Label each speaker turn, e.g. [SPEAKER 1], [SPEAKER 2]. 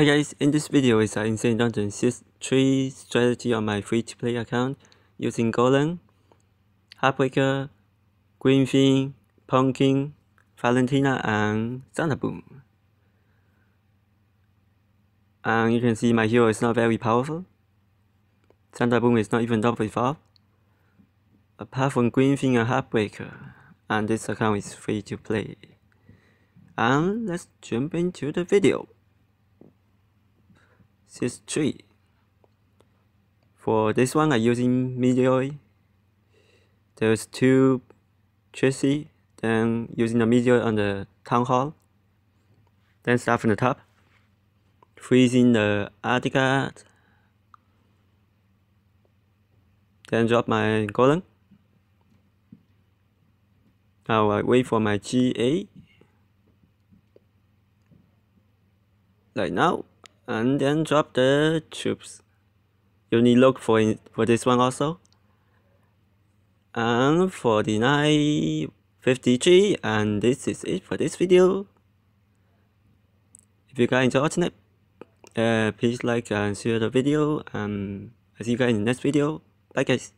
[SPEAKER 1] Hi guys, in this video is an Insane Dungeon 3 strategy on my free-to-play account using Golem, Heartbreaker, Greenfin, Punkin, Pumpkin, Valentina and Thunderboom. And you can see my hero is not very powerful. Thunderboom is not even top 5 Apart from Greenfin and Heartbreaker, and this account is free to play. And let's jump into the video. This three. For this one, I'm using Meteor. There's two Tracy. then using the Meteor on the Town Hall. Then start from the top. Freezing the Attica. Then drop my golem. Now I wait for my GA. Like now and then drop the troops. You need look for for this one also. And 49.53 and this is it for this video. If you guys enjoy it, uh, please like and share the video and I see you guys in the next video. Bye guys.